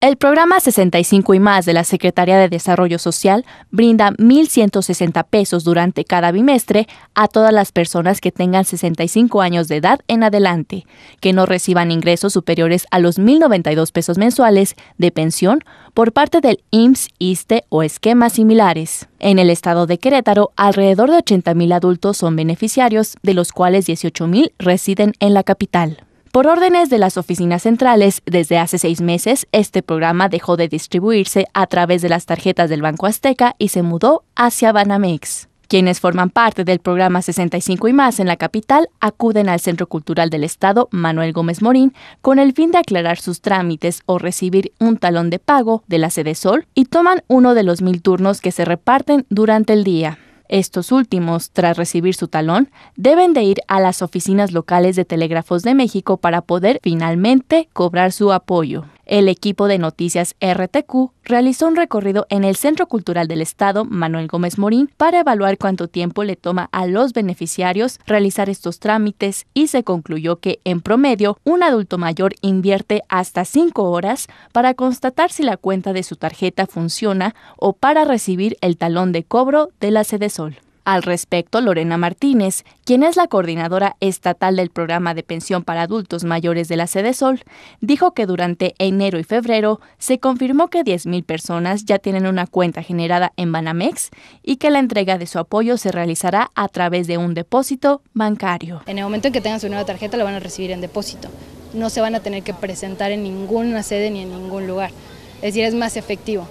El programa 65 y más de la Secretaría de Desarrollo Social brinda 1.160 pesos durante cada bimestre a todas las personas que tengan 65 años de edad en adelante, que no reciban ingresos superiores a los 1.092 pesos mensuales de pensión por parte del IMSS, ISTE o esquemas similares. En el estado de Querétaro, alrededor de 80.000 adultos son beneficiarios, de los cuales 18.000 residen en la capital. Por órdenes de las oficinas centrales, desde hace seis meses, este programa dejó de distribuirse a través de las tarjetas del Banco Azteca y se mudó hacia Banamex. Quienes forman parte del programa 65 y más en la capital acuden al Centro Cultural del Estado Manuel Gómez Morín con el fin de aclarar sus trámites o recibir un talón de pago de la Sede Sol y toman uno de los mil turnos que se reparten durante el día. Estos últimos, tras recibir su talón, deben de ir a las oficinas locales de Telégrafos de México para poder finalmente cobrar su apoyo. El equipo de noticias RTQ realizó un recorrido en el Centro Cultural del Estado Manuel Gómez Morín para evaluar cuánto tiempo le toma a los beneficiarios realizar estos trámites y se concluyó que en promedio un adulto mayor invierte hasta cinco horas para constatar si la cuenta de su tarjeta funciona o para recibir el talón de cobro de la Sede Sol. Al respecto, Lorena Martínez, quien es la coordinadora estatal del programa de pensión para adultos mayores de la Sede Sol, dijo que durante enero y febrero se confirmó que 10.000 personas ya tienen una cuenta generada en Banamex y que la entrega de su apoyo se realizará a través de un depósito bancario. En el momento en que tengan su nueva tarjeta la van a recibir en depósito. No se van a tener que presentar en ninguna sede ni en ningún lugar. Es decir, es más efectivo.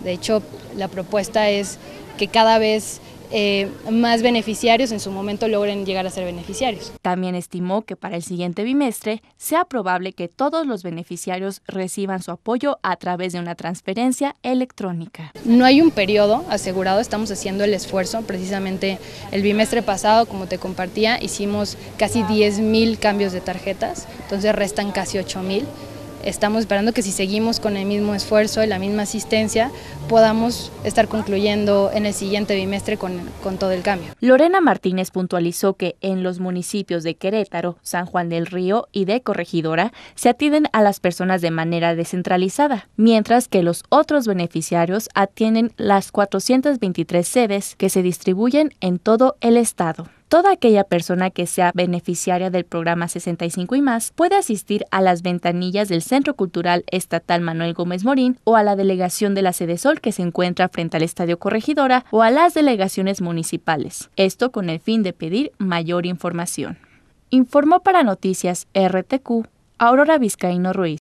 De hecho, la propuesta es que cada vez eh, más beneficiarios en su momento logren llegar a ser beneficiarios. También estimó que para el siguiente bimestre sea probable que todos los beneficiarios reciban su apoyo a través de una transferencia electrónica. No hay un periodo asegurado, estamos haciendo el esfuerzo. Precisamente el bimestre pasado, como te compartía, hicimos casi 10.000 cambios de tarjetas, entonces restan casi 8.000 estamos esperando que si seguimos con el mismo esfuerzo y la misma asistencia, podamos estar concluyendo en el siguiente bimestre con, con, todo el cambio. Lorena Martínez puntualizó que en los municipios de Querétaro, San Juan del Río y de Corregidora se atienden a las personas de manera descentralizada, mientras que los otros beneficiarios atienden las 423 sedes que se distribuyen en todo el estado. Toda aquella persona que sea beneficiaria del programa 65 y más puede asistir a las ventanillas del Centro Cultural Estatal Manuel Gómez Morín o a la delegación de la Sede Sol que se encuentra frente al Estadio Corregidora o a las delegaciones municipales. Esto con el fin de pedir mayor información. Informó para Noticias RTQ Aurora Vizcaíno Ruiz.